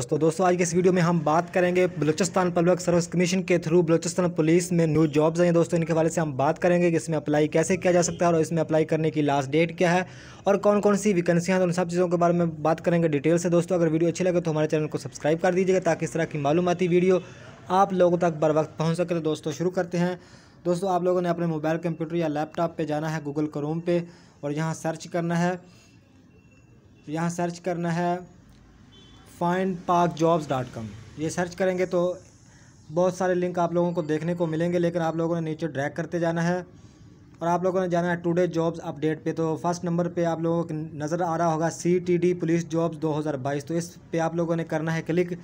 दोस्तों दोस्तों आज के इस वीडियो में हम बात करेंगे बलोचिस्तान पब्लिक सर्विस कमीशन के थ्रू बलोचिस्तान पुलिस में न्यू जॉब्स हैं दोस्तों इनके हवाले से हम बात करेंगे कि इसमें अप्लाई कैसे किया जा सकता है और इसमें अप्लाई करने की लास्ट डेट क्या है और कौन कौन सी वैकेंसियां हैं तो उन सब चीज़ों के बारे में बात करेंगे डिटेल से दोस्तों अगर वीडियो अच्छी लगे तो हमारे चैनल को सब्सक्राइब कर दीजिएगा ताकि इस तरह की मालूमती वीडियो आप लोगों तक बर वक्त पहुँच सके तो दोस्तों शुरू करते हैं दोस्तों आप लोगों ने अपने मोबाइल कंप्यूटर या लैपटॉप पर जाना है गूगल क्रोम पर और यहाँ सर्च करना है यहाँ सर्च करना है find Pak jobs dot com ये सर्च करेंगे तो बहुत सारे लिंक आप लोगों को देखने को मिलेंगे लेकिन आप लोगों ने नीचे ड्रैग करते जाना है और आप लोगों ने जाना है टुडे जॉब्स अपडेट पे तो फर्स्ट नंबर पे आप लोगों को नज़र आ रहा होगा C T D police jobs 2022 तो इस पे आप लोगों ने करना है क्लिक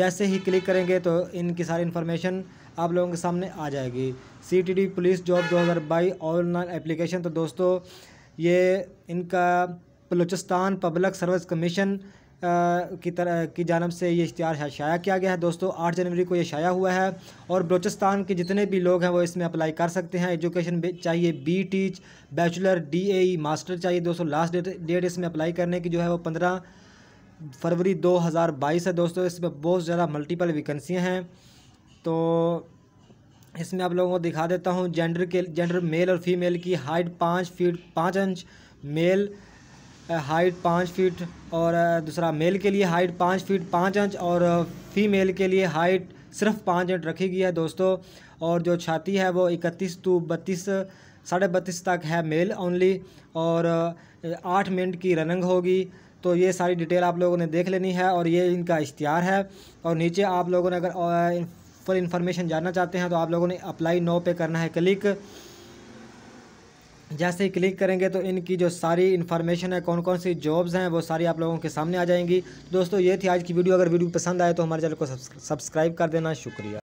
जैसे ही क्लिक करेंगे तो इनकी सारी इन्फॉर्मेशन आप लोगों के सामने आ जाएगी C T D police job दो हज़ार बाईस ऑनलाइन एप्लीकेशन तो दोस्तों ये इनका बलूचिस्तान पब्लिक सर्विस कमीशन की तरह की जानब से ये इश्तहार शाया किया गया है दोस्तों आठ जनवरी को ये शाया हुआ है और बलोचिस्तान के जितने भी लोग हैं वो इसमें अप्लाई कर सकते हैं एजुकेशन चाहिए B teach bachelor D A master चाहिए दोस्तों लास्ट डेट डेट इसमें अप्लाई करने की जो है वो पंद्रह फरवरी 2022 है दोस्तों इसमें बहुत ज़्यादा मल्टीपल वैकेंसियाँ हैं तो इसमें आप लोगों को दिखा देता हूँ जेंडर के जेंडर मेल और फीमेल की हाइट पाँच फीट पाँच इंच मेल हाइट पाँच फीट और दूसरा मेल के लिए हाइट पाँच फीट पाँच इंच और फीमेल के लिए हाइट सिर्फ पाँच इंच रखी गई है दोस्तों और जो छाती है वो इकतीस टू बत्तीस साढ़े बत्तीस तक है मेल ओनली और आठ मिनट की रनिंग होगी तो ये सारी डिटेल आप लोगों ने देख लेनी है और ये इनका इश्तिहार है और नीचे आप लोगों ने अगर फुल इन्फॉर्मेशन जानना चाहते हैं तो आप लोगों ने अप्लाई नो पे करना है क्लिक जैसे ही क्लिक करेंगे तो इनकी जो सारी इन्फॉर्मेशन है कौन कौन सी जॉब्स हैं वो सारी आप लोगों के सामने आ जाएंगी दोस्तों ये थी आज की वीडियो अगर वीडियो पसंद आए तो हमारे चैनल को सब्सक्राइब कर देना शुक्रिया